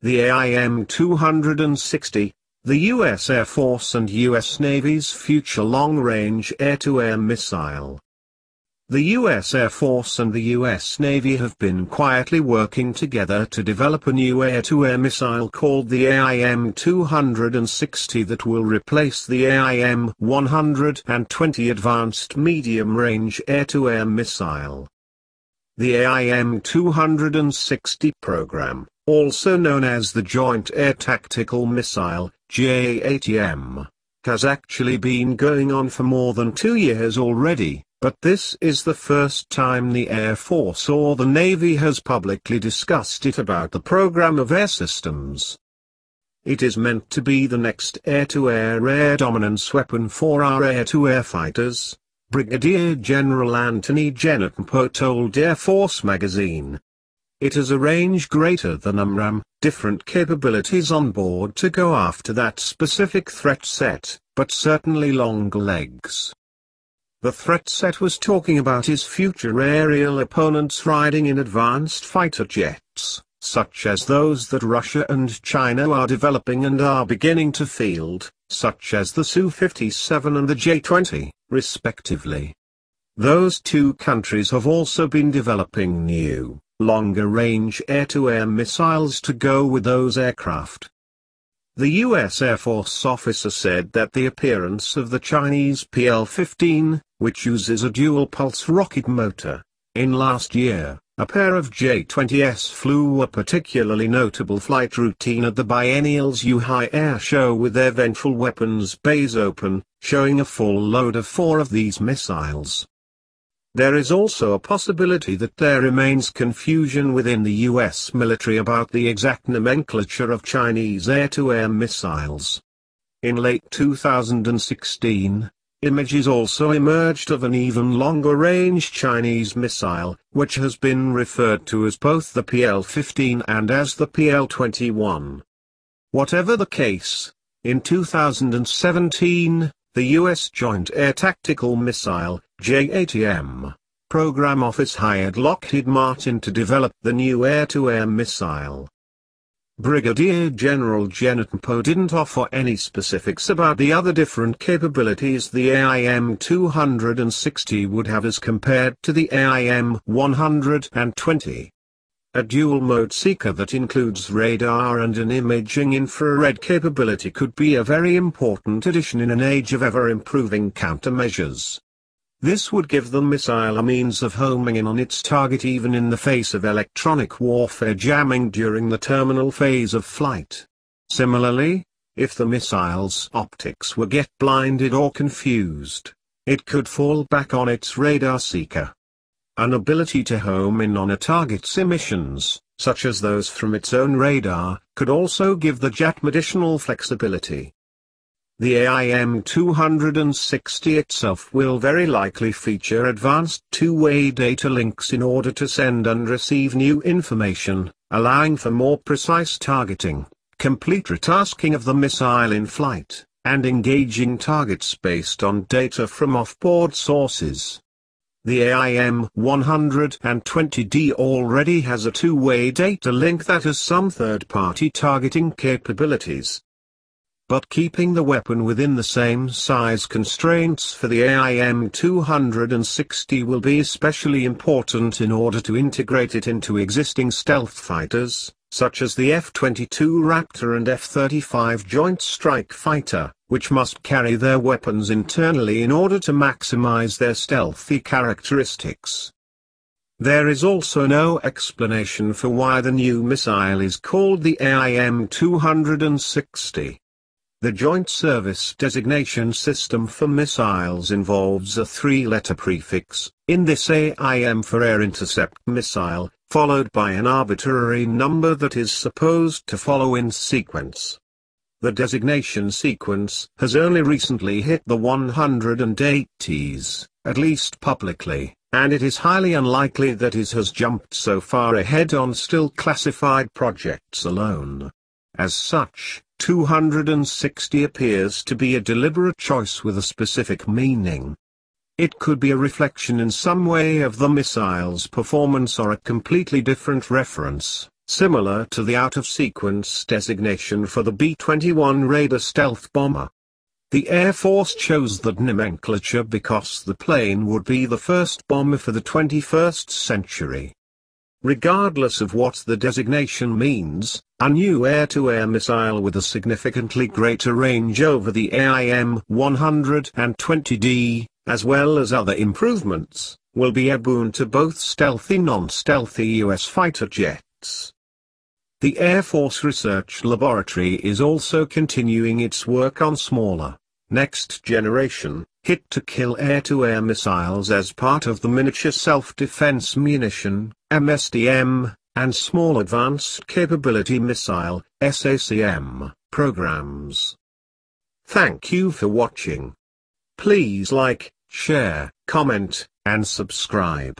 the AIM-260, the U.S. Air Force and U.S. Navy's future long-range air-to-air missile. The U.S. Air Force and the U.S. Navy have been quietly working together to develop a new air-to-air missile called the AIM-260 that will replace the AIM-120 Advanced Medium-Range Air-to-Air Missile. The AIM-260 program also known as the Joint Air Tactical Missile, JATM, has actually been going on for more than two years already, but this is the first time the Air Force or the Navy has publicly discussed it about the program of air systems. It is meant to be the next air-to-air -air, dominance weapon for our air-to-air fighters, Brigadier General Anthony Jennetpo told Air Force magazine. It has a range greater than AMRAAM, different capabilities on board to go after that specific threat set, but certainly long legs. The threat set was talking about his future aerial opponents riding in advanced fighter jets, such as those that Russia and China are developing and are beginning to field, such as the Su-57 and the J-20, respectively. Those two countries have also been developing new longer-range air-to-air missiles to go with those aircraft. The U.S. Air Force officer said that the appearance of the Chinese PL-15, which uses a dual-pulse rocket motor, in last year, a pair of J-20s flew a particularly notable flight routine at the biennial's Yuhai Air Show with their ventral weapons bays open, showing a full load of four of these missiles. There is also a possibility that there remains confusion within the US military about the exact nomenclature of Chinese air-to-air missiles. In late 2016, Images also emerged of an even longer-range Chinese missile, which has been referred to as both the PL-15 and as the PL-21. Whatever the case, in 2017, the U.S. Joint Air Tactical Missile, JATM program office hired Lockheed Martin to develop the new air-to-air missile. Brigadier General Genetpo didn't offer any specifics about the other different capabilities the AIM-260 would have as compared to the AIM-120. A dual-mode seeker that includes radar and an imaging infrared capability could be a very important addition in an age of ever-improving countermeasures. This would give the missile a means of homing in on its target even in the face of electronic warfare jamming during the terminal phase of flight. Similarly, if the missile's optics were get blinded or confused, it could fall back on its radar seeker. An ability to home in on a target's emissions, such as those from its own radar, could also give the jet additional flexibility. The AIM260 itself will very likely feature advanced two-way data links in order to send and receive new information, allowing for more precise targeting, complete retasking of the missile in flight, and engaging targets based on data from off-board sources. The AIM-120D already has a two-way data link that has some third-party targeting capabilities, but keeping the weapon within the same size constraints for the AIM-260 will be especially important in order to integrate it into existing stealth fighters, such as the F-22 Raptor and F-35 Joint Strike Fighter, which must carry their weapons internally in order to maximize their stealthy characteristics. There is also no explanation for why the new missile is called the AIM-260. The Joint Service Designation System for missiles involves a three-letter prefix, in this AIM for Air Intercept Missile, followed by an arbitrary number that is supposed to follow in sequence. The designation sequence has only recently hit the 180s, at least publicly, and it is highly unlikely that it has jumped so far ahead on still classified projects alone. As such, 260 appears to be a deliberate choice with a specific meaning. It could be a reflection in some way of the missile's performance or a completely different reference, similar to the out-of-sequence designation for the B-21 Raider stealth bomber. The Air Force chose that nomenclature because the plane would be the first bomber for the 21st century. Regardless of what the designation means, a new air-to-air -air missile with a significantly greater range over the AIM-120D, as well as other improvements, will be a boon to both stealthy non-stealthy U.S. fighter jets. The Air Force Research Laboratory is also continuing its work on smaller, Next Generation, hit to kill air-to-air missiles as part of the miniature self-defense munition, MSDM, and Small Advanced Capability Missile, SACM, programs. Thank you for watching. Please like, share, comment, and subscribe.